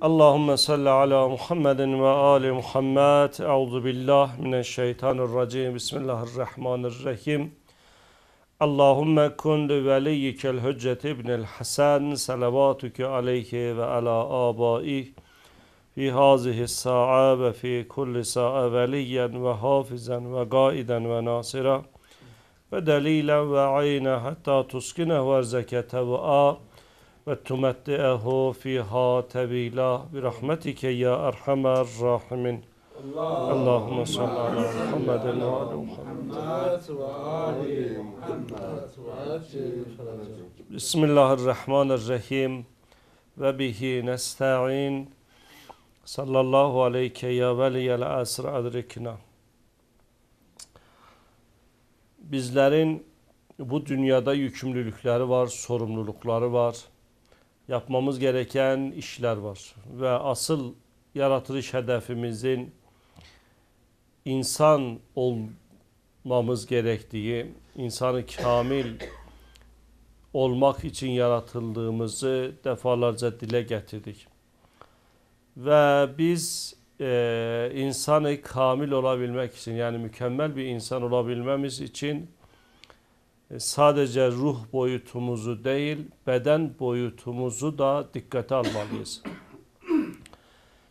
Allahümme salli ala Muhammedin ve ali Muhammed. Euzu billah mineşşeytanirracim. Bismillahirrahmanirrahim. Allahümme kun li veliyyikel hüccet ibnil hasen. Salavatüke aleyhi ve ala abai. Fi hazihi sa'a ve fi kulli sa'a veliyen ve hafizen ve gaiden ve nasira. Ve delilen ve ayna hatta tuskine ve zekete ve a'a ve tumetti'ehu fiha tevila bi rahmetike ya erhamer rahimin. Allahümme salli ala Muhammedin ve ala Muhammed. Bismillahirrahmanirrahim ve bihi nesta'in. Sallallahu aleyke ya veliyel asr adrikna. Bizlerin bu dünyada yükümlülükleri var, sorumlulukları var yapmamız gereken işler var. Ve asıl yaratılış hedefimizin insan olmamız gerektiği, insanı kamil olmak için yaratıldığımızı defalarca dile getirdik. Ve biz e, insanı kamil olabilmek için yani mükemmel bir insan olabilmemiz için e, sadece ruh boyutumuzu değil beden boyutumuzu da dikkate almalıyız.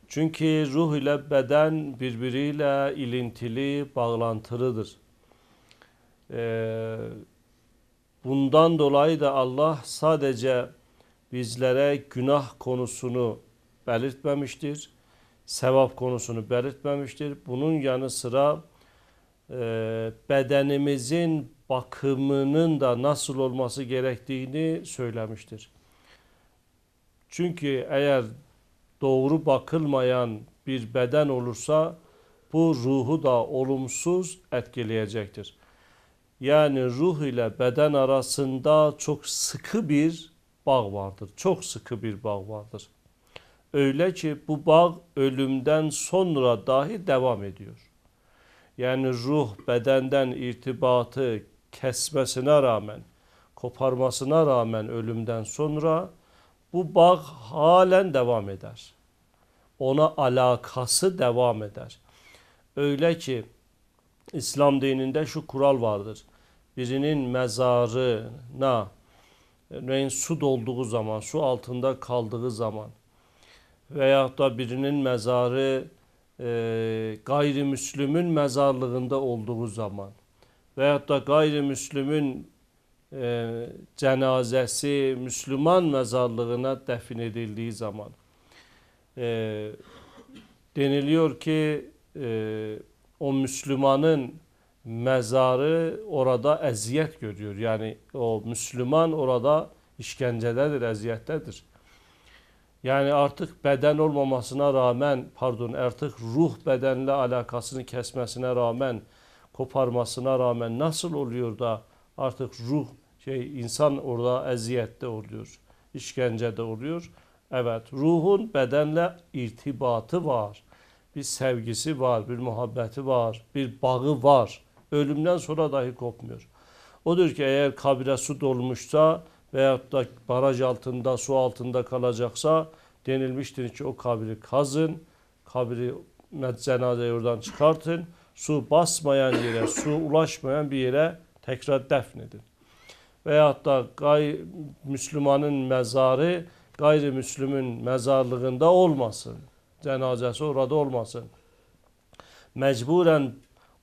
Çünkü ruh ile beden birbiriyle ilintili, bağlantılıdır. E, bundan dolayı da Allah sadece bizlere günah konusunu belirtmemiştir. Sevap konusunu belirtmemiştir. Bunun yanı sıra e, bedenimizin bakımının da nasıl olması gerektiğini söylemiştir. Çünkü eğer doğru bakılmayan bir beden olursa bu ruhu da olumsuz etkileyecektir. Yani ruh ile beden arasında çok sıkı bir bağ vardır. Çok sıkı bir bağ vardır. Öyle ki bu bağ ölümden sonra dahi devam ediyor. Yani ruh bedenden irtibatı kesmesine rağmen, koparmasına rağmen ölümden sonra bu bağ halen devam eder. Ona alakası devam eder. Öyle ki İslam dininde şu kural vardır. Birinin mezarına örneğin su dolduğu zaman, su altında kaldığı zaman veya da birinin mezarı e, gayrimüslimin mezarlığında olduğu zaman veyahut da qeyri-müslümün e, cənazəsi müsəlman məzarlığına dəfn edildiyi zaman e, deniliyor ki e, o müsəlmanın məzarı orada əziyyət görür. Yəni o müsəlman orada işgəncədədir, əziyyətdədir. Yəni artıq bədən olmamasına rağmen, pardon, artıq ruh bədənlə əlaqəsini kəsməsinə rağmen koparmasına rağmen nasıl oluyor da artık ruh şey insan orada eziyette oluyor. işkencede oluyor. Evet ruhun bedenle irtibatı var. Bir sevgisi var, bir muhabbeti var, bir bağı var. Ölümden sonra dahi kopmuyor. Odur ki eğer kabire su dolmuşsa veyahut da baraj altında, su altında kalacaksa denilmiştir ki o kabiri kazın, kabiri cenazeyi oradan çıkartın. su basmayan yerə, su ulaşmayan bir yerə təkrar dəfn edin. Və yaxud da qay müsəlmanın məzarı qeyri-müslimin məzarlığında olmasın. Cənazəsi orada olmasın. Məcburən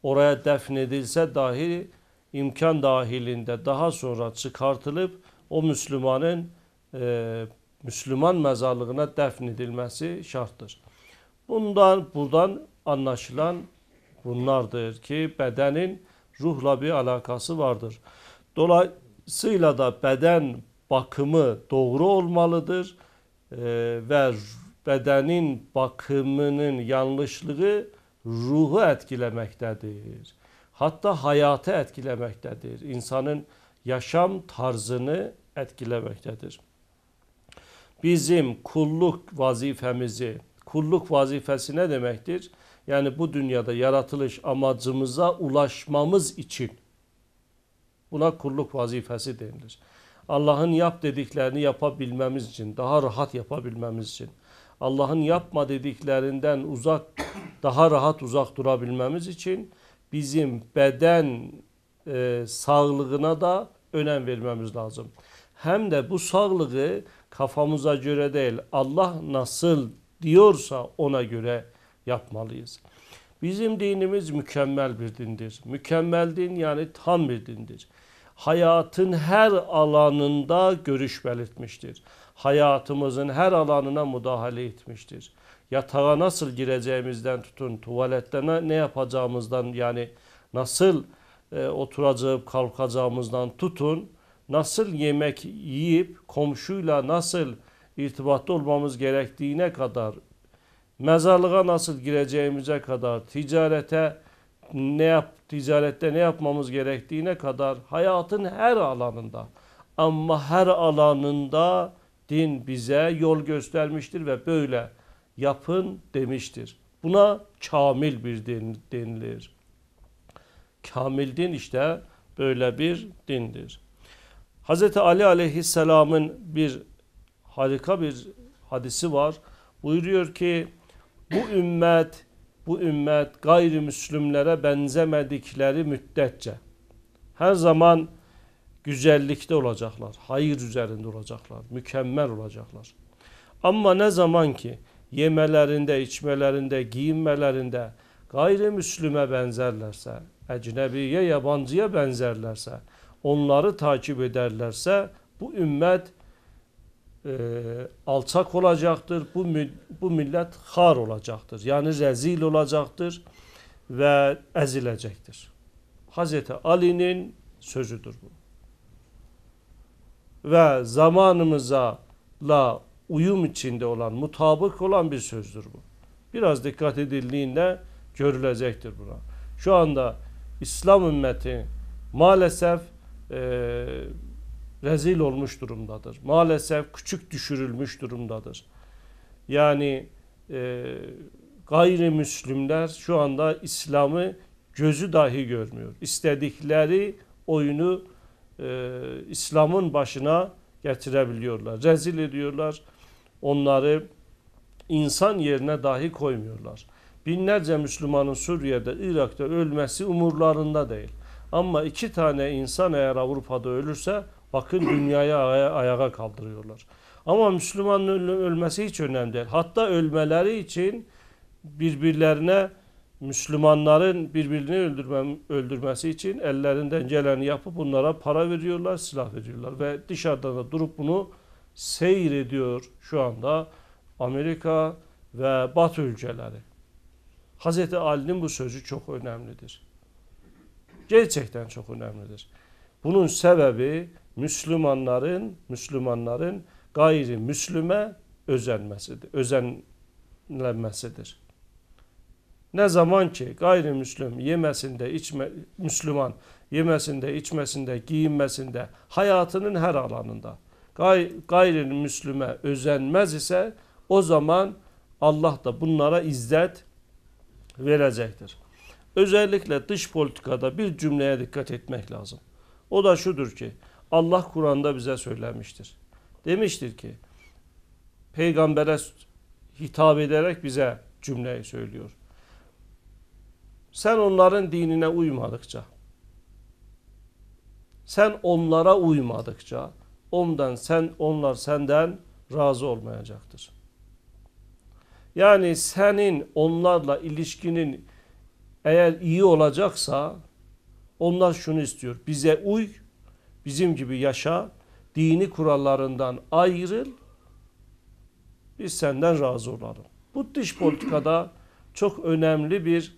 oraya dəfn edilsə dahi imkan dahilində daha sonra çıxartılıb o müsəlmanın e, müsəlman məzarlığına dəfn edilməsi şərtdir. Bundan burdan anlaşılan bunlardır ki bedenin ruhla bir alakası vardır. Dolayısıyla da beden bakımı doğru olmalıdır e, ve bedenin bakımının yanlışlığı ruhu etkilemektedir. Hatta hayatı etkilemektedir. İnsanın yaşam tarzını etkilemektedir. Bizim kulluk vazifemizi, kulluk vazifesi ne demektir? Yani bu dünyada yaratılış amacımıza ulaşmamız için buna kulluk vazifesi denilir. Allah'ın yap dediklerini yapabilmemiz için, daha rahat yapabilmemiz için, Allah'ın yapma dediklerinden uzak, daha rahat uzak durabilmemiz için bizim beden e, sağlığına da önem vermemiz lazım. Hem de bu sağlığı kafamıza göre değil, Allah nasıl diyorsa ona göre yapmalıyız. Bizim dinimiz mükemmel bir dindir. Mükemmel din yani tam bir dindir. Hayatın her alanında görüş belirtmiştir. Hayatımızın her alanına müdahale etmiştir. Yatağa nasıl gireceğimizden tutun, tuvalette ne yapacağımızdan yani nasıl e, oturacağım, kalkacağımızdan tutun, nasıl yemek yiyip komşuyla nasıl irtibatta olmamız gerektiğine kadar mezarlığa nasıl gireceğimize kadar, ticarete ne yap, ticarette ne yapmamız gerektiğine kadar hayatın her alanında ama her alanında din bize yol göstermiştir ve böyle yapın demiştir. Buna kamil bir din denilir. Kamil din işte böyle bir dindir. Hz. Ali aleyhisselamın bir harika bir hadisi var. Buyuruyor ki bu ümmət, bu ümmət qeyri-müslimlərə bənzəmədikləri müddətcə hər zaman gücəllikdə olacaqlar, hayır üzərində olacaqlar, mükəmməl olacaqlar. Amma nə zaman ki, yemələrində, içmələrində, geyinmələrində qeyri-müslimə bənzərlərsə, əcnəbiyə, yabancıya bənzərlərsə, onları takib edərlərsə, bu ümmət e, alçak olacaktır. Bu, bu millet har olacaktır. Yani rezil olacaktır ve ezilecektir. Hazreti Ali'nin sözüdür bu. Ve zamanımıza la uyum içinde olan, mutabık olan bir sözdür bu. Biraz dikkat edildiğinde görülecektir buna. Şu anda İslam ümmeti maalesef e, rezil olmuş durumdadır. Maalesef küçük düşürülmüş durumdadır. Yani e, gayrimüslimler şu anda İslam'ı gözü dahi görmüyor. İstedikleri oyunu e, İslam'ın başına getirebiliyorlar. Rezil ediyorlar. Onları insan yerine dahi koymuyorlar. Binlerce Müslümanın Suriye'de, Irak'ta ölmesi umurlarında değil. Ama iki tane insan eğer Avrupa'da ölürse Bakın dünyayı aya ayağa kaldırıyorlar. Ama Müslümanın ölmesi hiç önemli değil. Hatta ölmeleri için birbirlerine Müslümanların birbirini öldürme, öldürmesi için ellerinden geleni yapıp bunlara para veriyorlar, silah veriyorlar. Ve dışarıda da durup bunu seyrediyor şu anda Amerika ve Batı ülkeleri. Hz. Ali'nin bu sözü çok önemlidir. Gerçekten çok önemlidir. Bunun sebebi Müslümanların Müslümanların gayri Müslüme özenmesidir. Özenlenmesidir. Ne zaman ki gayrimüslim yemesinde içme Müslüman yemesinde, içmesinde, giyinmesinde, hayatının her alanında gay, gayrimüslime özenmez ise o zaman Allah da bunlara izzet verecektir. Özellikle dış politikada bir cümleye dikkat etmek lazım. O da şudur ki Allah Kur'an'da bize söylenmiştir. Demiştir ki peygambere hitap ederek bize cümleyi söylüyor. Sen onların dinine uymadıkça, sen onlara uymadıkça, ondan sen onlar senden razı olmayacaktır. Yani senin onlarla ilişkinin eğer iyi olacaksa onlar şunu istiyor. Bize uy, bizim gibi yaşa, dini kurallarından ayrıl, biz senden razı olalım. Bu dış politikada çok önemli bir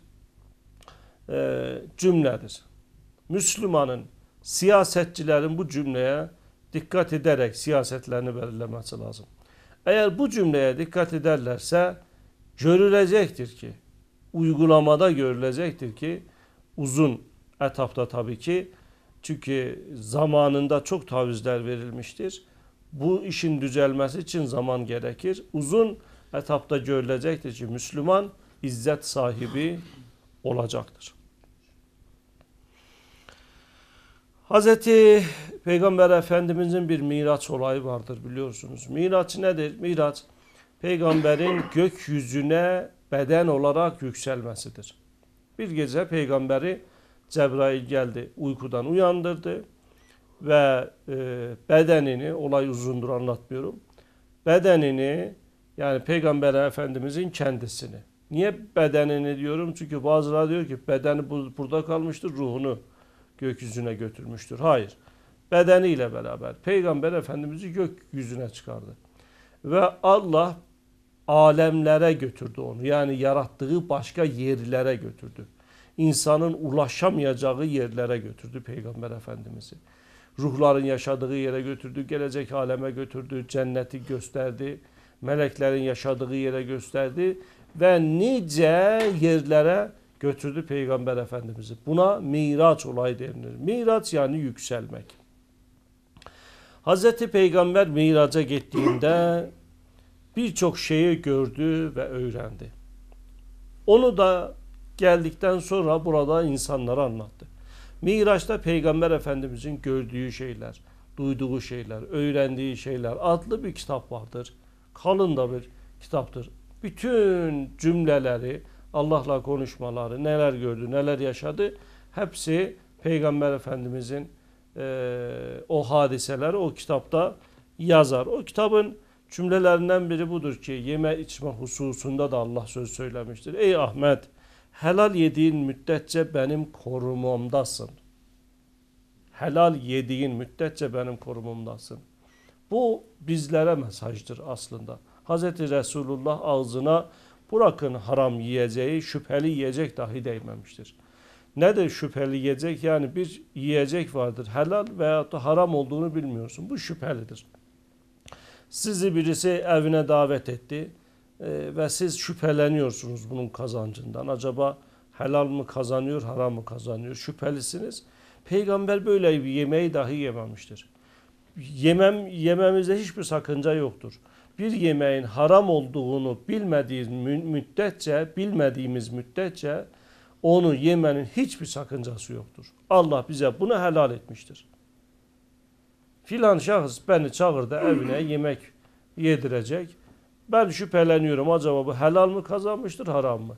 e, cümledir. Müslümanın, siyasetçilerin bu cümleye dikkat ederek siyasetlerini belirlemesi lazım. Eğer bu cümleye dikkat ederlerse görülecektir ki, uygulamada görülecektir ki uzun etapta tabii ki çünkü zamanında çok tavizler verilmiştir. Bu işin düzelmesi için zaman gerekir. Uzun etapta görülecektir ki Müslüman izzet sahibi olacaktır. Hazreti Peygamber Efendimizin bir miraç olayı vardır biliyorsunuz. Miraç nedir? Miraç peygamberin gökyüzüne beden olarak yükselmesidir. Bir gece peygamberi Cebrail geldi uykudan uyandırdı ve e, bedenini olay uzundur anlatmıyorum. Bedenini yani Peygamber Efendimizin kendisini. Niye bedenini diyorum? Çünkü bazıları diyor ki bedeni burada kalmıştır, ruhunu gökyüzüne götürmüştür. Hayır. Bedeniyle beraber Peygamber Efendimiz'i gökyüzüne çıkardı. Ve Allah alemlere götürdü onu. Yani yarattığı başka yerlere götürdü. insanın ulaşamayacağı yerlere götürdü Peygamber Efendimiz'i. Ruhların yaşadığı yere götürdü, gelecek aleme götürdü, cenneti gösterdi, meleklerin yaşadığı yere gösterdi ve nice yerlere götürdü Peygamber Efendimiz'i. Buna miraç olay denilir. Miraç yani yükselmek. Hz. Peygamber miraca gittiğinde birçok şeyi gördü ve öğrendi. Onu da geldikten sonra burada insanlara anlattı. Miraç'ta Peygamber Efendimizin gördüğü şeyler, duyduğu şeyler, öğrendiği şeyler adlı bir kitap vardır. Kalın da bir kitaptır. Bütün cümleleri, Allah'la konuşmaları, neler gördü, neler yaşadı hepsi Peygamber Efendimizin e, o hadiseler o kitapta yazar. O kitabın cümlelerinden biri budur ki yeme içme hususunda da Allah söz söylemiştir. Ey Ahmet! helal yediğin müddetçe benim korumumdasın. Helal yediğin müddetçe benim korumumdasın. Bu bizlere mesajdır aslında. Hazreti Resulullah ağzına bırakın haram yiyeceği şüpheli yiyecek dahi değmemiştir. de şüpheli yiyecek? Yani bir yiyecek vardır. Helal veya da haram olduğunu bilmiyorsun. Bu şüphelidir. Sizi birisi evine davet etti e, ve siz şüpheleniyorsunuz bunun kazancından. Acaba helal mı kazanıyor, haram mı kazanıyor? Şüphelisiniz. Peygamber böyle bir yemeği dahi yememiştir. Yemem, yememizde hiçbir sakınca yoktur. Bir yemeğin haram olduğunu bilmediğimiz müddetçe, bilmediğimiz müddetçe onu yemenin hiçbir sakıncası yoktur. Allah bize bunu helal etmiştir. Filan şahıs beni çağırdı evine yemek yedirecek. Ben şüpheleniyorum acaba bu helal mı kazanmıştır haram mı?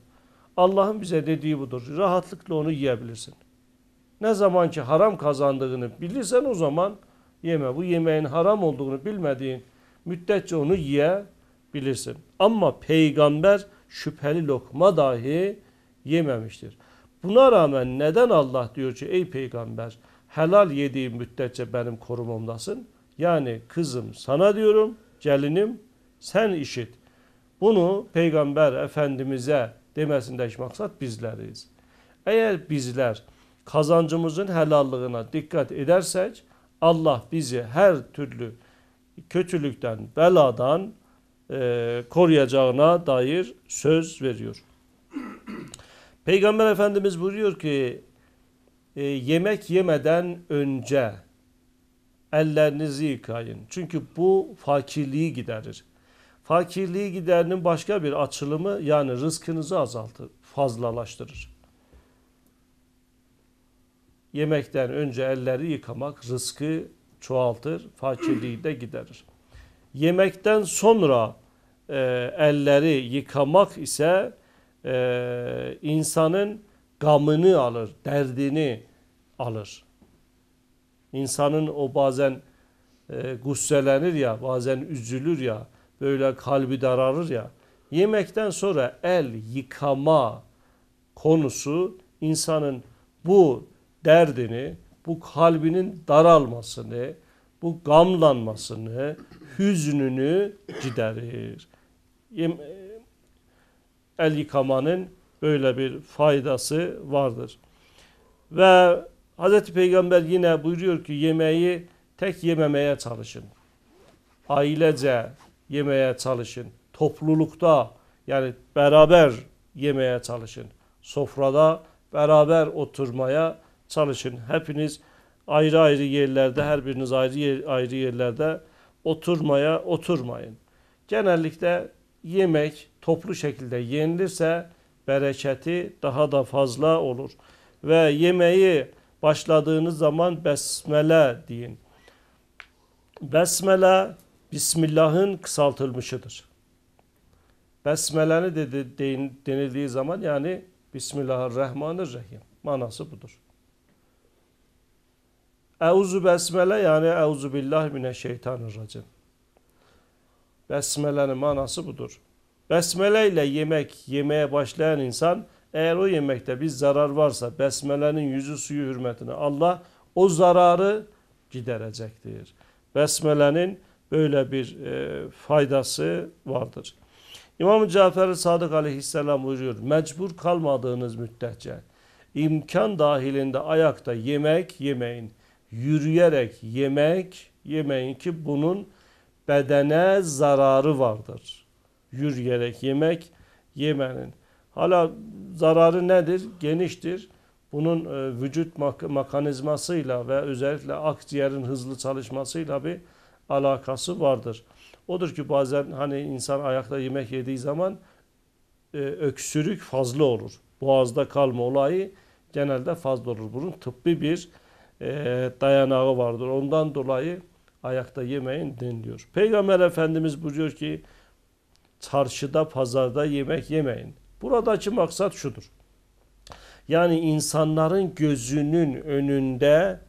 Allah'ın bize dediği budur. Rahatlıkla onu yiyebilirsin. Ne zaman ki haram kazandığını bilirsen o zaman yeme. Bu yemeğin haram olduğunu bilmediğin müddetçe onu yiyebilirsin. Ama peygamber şüpheli lokma dahi yememiştir. Buna rağmen neden Allah diyor ki ey peygamber helal yediğin müddetçe benim korumamdasın? Yani kızım sana diyorum, gelinim sen işit. Bunu Peygamber Efendimiz'e demesinde heç maksat bizleriz. Eğer bizler kazancımızın helallığına dikkat edersek Allah bizi her türlü kötülükten, beladan e, koruyacağına dair söz veriyor. Peygamber Efendimiz buyuruyor ki e, yemek yemeden önce ellerinizi yıkayın. Çünkü bu fakirliği giderir. Fakirliği giderinin başka bir açılımı yani rızkınızı azaltır, fazlalaştırır. Yemekten önce elleri yıkamak rızkı çoğaltır, fakirliği de giderir. Yemekten sonra e, elleri yıkamak ise e, insanın gamını alır, derdini alır. İnsanın o bazen e, gusselenir ya, bazen üzülür ya böyle kalbi dararır ya. Yemekten sonra el yıkama konusu insanın bu derdini, bu kalbinin daralmasını, bu gamlanmasını, hüznünü giderir. El yıkamanın böyle bir faydası vardır. Ve Hazreti Peygamber yine buyuruyor ki yemeği tek yememeye çalışın. Ailece yemeye çalışın. Toplulukta yani beraber yemeye çalışın. Sofrada beraber oturmaya çalışın. Hepiniz ayrı ayrı yerlerde, her biriniz ayrı yer, ayrı yerlerde oturmaya oturmayın. Genellikle yemek toplu şekilde yenilirse bereketi daha da fazla olur. Ve yemeği başladığınız zaman besmele deyin. Besmele Bismillah'ın kısaltılmışıdır. Besmele'ni de, de, de, denildiği zaman yani Bismillahirrahmanirrahim manası budur. Euzu besmele yani euzu billahi mineşşeytanirracim. Besmele'nin manası budur. Besmele ile yemek yemeye başlayan insan eğer o yemekte bir zarar varsa besmelenin yüzü suyu hürmetine Allah o zararı giderecektir. Besmelenin böyle bir e, faydası vardır. İmam-ı Cafer-i Sadık aleyhisselam buyuruyor. Mecbur kalmadığınız müddetçe imkan dahilinde ayakta yemek yemeyin. Yürüyerek yemek yemeyin ki bunun bedene zararı vardır. Yürüyerek yemek yemenin. Hala zararı nedir? Geniştir. Bunun e, vücut mekanizmasıyla ve özellikle akciğerin hızlı çalışmasıyla bir alakası vardır. Odur ki bazen hani insan ayakta yemek yediği zaman e, öksürük fazla olur. Boğazda kalma olayı genelde fazla olur. Bunun tıbbi bir e, dayanağı vardır. Ondan dolayı ayakta yemeyin deniliyor. Peygamber Efendimiz buyuruyor ki çarşıda pazarda yemek yemeyin. Buradaki maksat şudur. Yani insanların gözünün önünde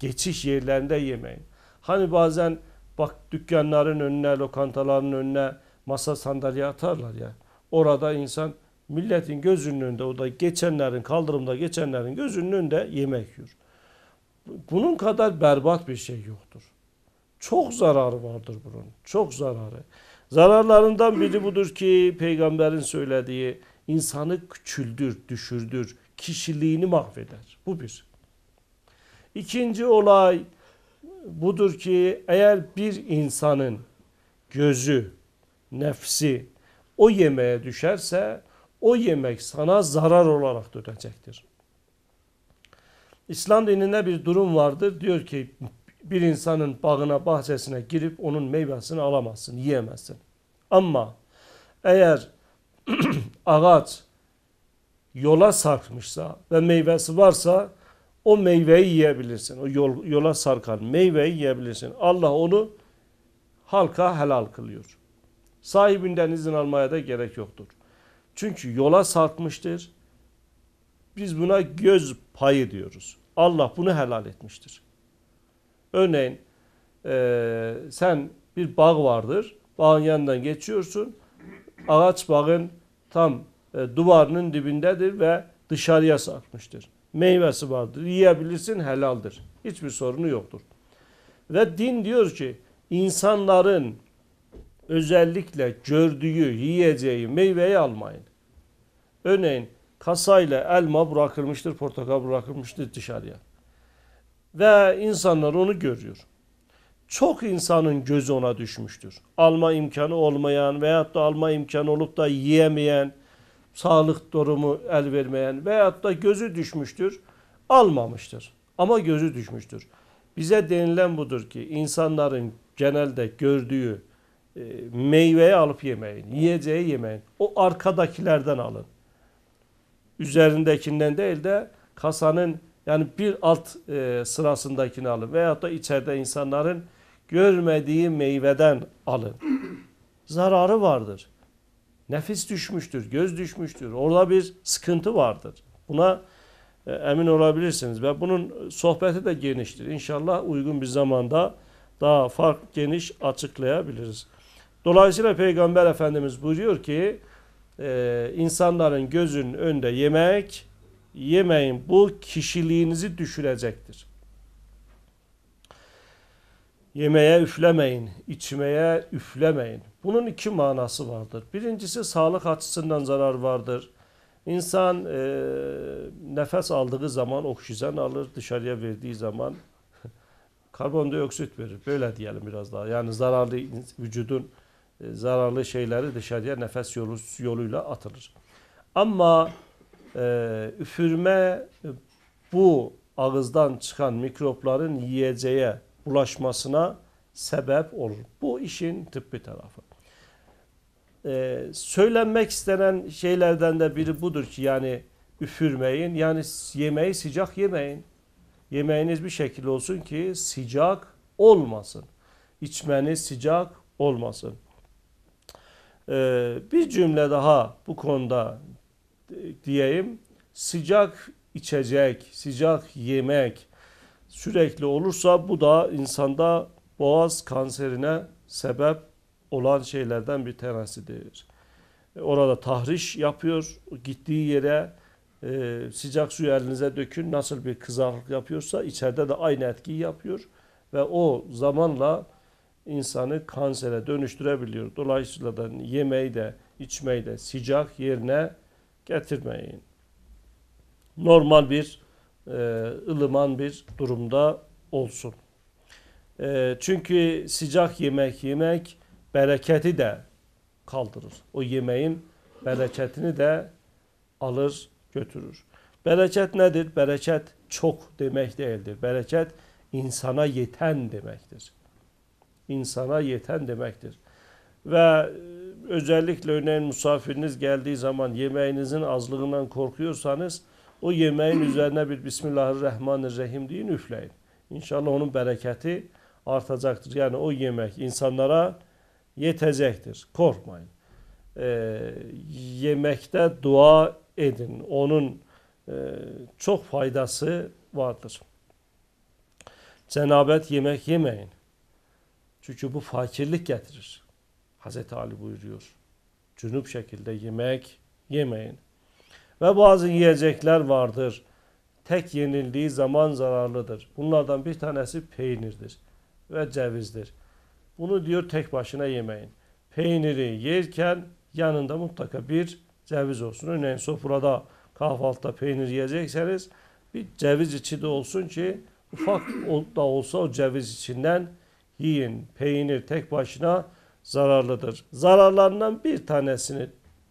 geçiş yerlerinde yemeyin. Hani bazen Bak dükkanların önüne, lokantaların önüne masa sandalye atarlar ya. Orada insan milletin gözünün önünde, o da geçenlerin, kaldırımda geçenlerin gözünün önünde yemek yiyor. Bunun kadar berbat bir şey yoktur. Çok zararı vardır bunun. Çok zararı. Zararlarından biri budur ki peygamberin söylediği insanı küçüldür, düşürdür, kişiliğini mahveder. Bu bir. İkinci olay budur ki eğer bir insanın gözü, nefsi o yemeğe düşerse o yemek sana zarar olarak dönecektir. İslam dininde bir durum vardır. Diyor ki bir insanın bağına bahçesine girip onun meyvesini alamazsın, yiyemezsin. Ama eğer ağaç yola sarkmışsa ve meyvesi varsa o meyveyi yiyebilirsin. O yol, yola sarkan meyveyi yiyebilirsin. Allah onu halka helal kılıyor. Sahibinden izin almaya da gerek yoktur. Çünkü yola sarkmıştır. Biz buna göz payı diyoruz. Allah bunu helal etmiştir. Örneğin e, sen bir bağ vardır. Bağın yanından geçiyorsun. Ağaç bağın tam e, duvarının dibindedir ve dışarıya sarkmıştır meyvesi vardır. Yiyebilirsin helaldir. Hiçbir sorunu yoktur. Ve din diyor ki insanların özellikle gördüğü, yiyeceği meyveyi almayın. Örneğin kasayla elma bırakılmıştır, portakal bırakılmıştır dışarıya. Ve insanlar onu görüyor. Çok insanın gözü ona düşmüştür. Alma imkanı olmayan veyahut da alma imkanı olup da yiyemeyen sağlık durumu el vermeyen veyahut da gözü düşmüştür, almamıştır. Ama gözü düşmüştür. Bize denilen budur ki insanların genelde gördüğü e, meyveyi alıp yemeyin, yiyeceği yemeyin. O arkadakilerden alın. Üzerindekinden değil de kasanın yani bir alt e, sırasındakini alın veyahut da içeride insanların görmediği meyveden alın. Zararı vardır. Nefis düşmüştür, göz düşmüştür. Orada bir sıkıntı vardır. Buna e, emin olabilirsiniz. Ve bunun sohbeti de geniştir. İnşallah uygun bir zamanda daha farklı geniş açıklayabiliriz. Dolayısıyla Peygamber Efendimiz buyuruyor ki e, insanların gözün önünde yemek yemeyin. Bu kişiliğinizi düşürecektir. Yemeğe üflemeyin, içmeye üflemeyin. Bunun iki manası vardır. Birincisi sağlık açısından zarar vardır. İnsan e, nefes aldığı zaman oksijen alır, dışarıya verdiği zaman karbondioksit verir. Böyle diyelim biraz daha. Yani zararlı vücudun e, zararlı şeyleri dışarıya nefes yolu, yoluyla atılır. Ama e, üfürme e, bu ağızdan çıkan mikropların yiyeceğe bulaşmasına sebep olur. Bu işin tıbbi tarafı. Ee, söylenmek istenen şeylerden de biri budur ki yani üfürmeyin. Yani yemeği sıcak yemeyin. Yemeğiniz bir şekilde olsun ki sıcak olmasın. İçmeniz sıcak olmasın. Ee, bir cümle daha bu konuda diyeyim. Sıcak içecek, sıcak yemek sürekli olursa bu da insanda boğaz kanserine sebep olan şeylerden bir tanesidir. E, orada tahriş yapıyor. Gittiği yere e, sıcak suyu elinize dökün. Nasıl bir kızarıklık yapıyorsa içeride de aynı etkiyi yapıyor. Ve o zamanla insanı kansere dönüştürebiliyor. Dolayısıyla da yemeği de içmeyi de sıcak yerine getirmeyin. Normal bir e, ılıman bir durumda olsun. E, çünkü sıcak yemek yemek bərəkəti də qaldırır. O yeməyin bərəkətini də alır, götürür. Bərəkət nədir? Bərəkət çox demək deyildir. Bərəkət insana yetən deməkdir. İnsana yetən deməkdir. Və e, özəlliklə örneğin misafiriniz gəldiyi zaman yeməyinizin azlığından qorxuyorsanız, o yeməyin üzərinə bir Bismillahirrahmanirrahim deyin, üfləyin. İnşallah onun bərəkəti artacaktır. Yəni o yemək insanlara yetəcəkdir. Qorxmayın. E, yeməkdə dua edin. Onun e, çox faydası vardır. Cənabət yemək yeməyin. Çünki bu fakirlik gətirir. Hazreti Ali buyuruyor. Cünüb şəkildə yemək yeməyin. Və bəzi yeyəcəklər vardır. Tək yenildiyi zaman zararlıdır. Bunlardan bir tanəsi peynirdir və cəvizdir. Bunu diyor tek başına yemeyin. Peyniri yerken yanında mutlaka bir ceviz olsun. Örneğin sofrada kahvaltıda peynir yiyecekseniz bir ceviz içi de olsun ki ufak da olsa o ceviz içinden yiyin. Peynir tek başına zararlıdır. Zararlarından bir tanesini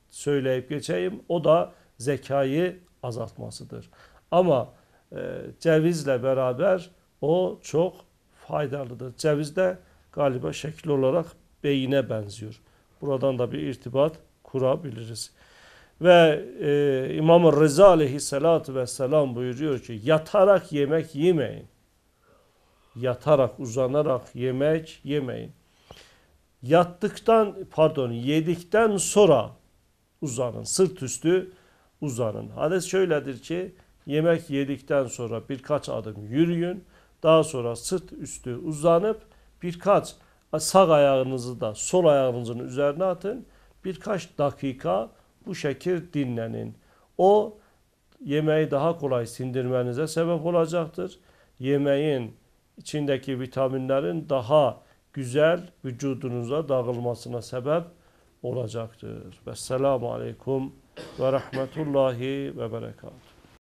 söyleyip geçeyim. O da zekayı azaltmasıdır. Ama e, cevizle beraber o çok faydalıdır. Cevizde galiba şekil olarak beyine benziyor. Buradan da bir irtibat kurabiliriz. Ve e, İmam-ı Rıza aleyhissalatu vesselam buyuruyor ki yatarak yemek yemeyin. Yatarak, uzanarak yemek yemeyin. Yattıktan, pardon yedikten sonra uzanın. Sırt üstü uzanın. Hadis şöyledir ki yemek yedikten sonra birkaç adım yürüyün. Daha sonra sırt üstü uzanıp birkaç sağ ayağınızı da sol ayağınızın üzerine atın. Birkaç dakika bu şekil dinlenin. O yemeği daha kolay sindirmenize sebep olacaktır. Yemeğin içindeki vitaminlerin daha güzel vücudunuza dağılmasına sebep olacaktır. Vesselamu aleyküm ve rahmetullahi ve berekatuhu.